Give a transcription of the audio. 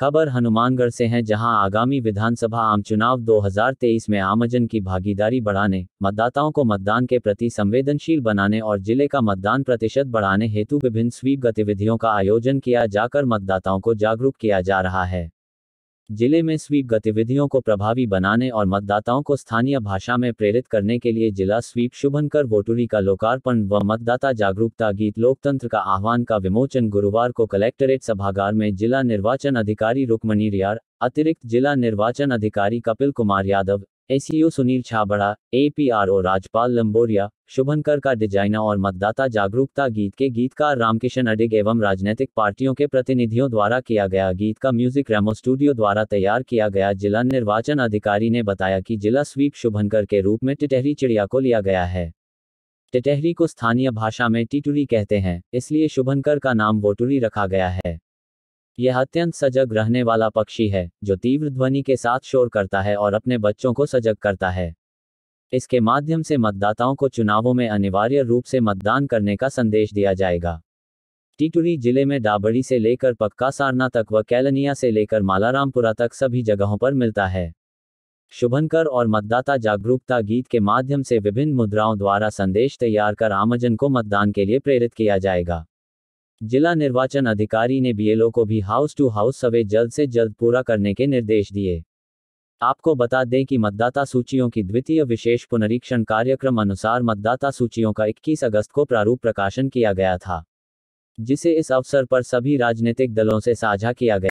खबर हनुमानगढ़ से है जहां आगामी विधानसभा आम चुनाव 2023 में आमजन की भागीदारी बढ़ाने मतदाताओं को मतदान के प्रति संवेदनशील बनाने और जिले का मतदान प्रतिशत बढ़ाने हेतु विभिन्न स्वीप गतिविधियों का आयोजन किया जाकर मतदाताओं को जागरूक किया जा रहा है जिले में स्वीप गतिविधियों को प्रभावी बनाने और मतदाताओं को स्थानीय भाषा में प्रेरित करने के लिए जिला स्वीप शुभंकर वोटुरी का लोकार्पण व मतदाता जागरूकता गीत लोकतंत्र का आह्वान का विमोचन गुरुवार को कलेक्ट्रेट सभागार में जिला निर्वाचन अधिकारी रुकमणी रियार अतिरिक्त जिला निर्वाचन अधिकारी कपिल कुमार यादव एसईओ सुनील छाबड़ा एपीआरओ राजपाल लंबोरिया शुभंकर का डिजाइना और मतदाता जागरूकता गीत के गीतकार रामकिशन अडिग एवं राजनीतिक पार्टियों के प्रतिनिधियों द्वारा किया गया गीत का म्यूजिक रेमो स्टूडियो द्वारा तैयार किया गया जिला निर्वाचन अधिकारी ने बताया कि जिला स्वीप शुभंकर के रूप में टिटहरी चिड़िया को लिया गया है टिटहरी को स्थानीय भाषा में टिटुरी कहते हैं इसलिए शुभंकर का नाम वोटुरी रखा गया है यह अत्यंत सजग रहने वाला पक्षी है जो तीव्र ध्वनि के साथ शोर करता है और अपने बच्चों को सजग करता है इसके माध्यम से मतदाताओं को चुनावों में अनिवार्य रूप से मतदान करने का संदेश दिया जाएगा टिटुरी जिले में डाबड़ी से लेकर पक्का सारना तक व कैलनिया से लेकर मालारामपुरा तक सभी जगहों पर मिलता है शुभनकर और मतदाता जागरूकता गीत के माध्यम से विभिन्न मुद्राओं द्वारा संदेश तैयार कर आमजन को मतदान के लिए प्रेरित किया जाएगा जिला निर्वाचन अधिकारी ने बीएलओ को भी हाउस टू हाउस सवे जल्द से जल्द पूरा करने के निर्देश दिए आपको बता दें कि मतदाता सूचियों की द्वितीय विशेष पुनरीक्षण कार्यक्रम अनुसार मतदाता सूचियों का 21 अगस्त को प्रारूप प्रकाशन किया गया था जिसे इस अवसर पर सभी राजनीतिक दलों से साझा किया गया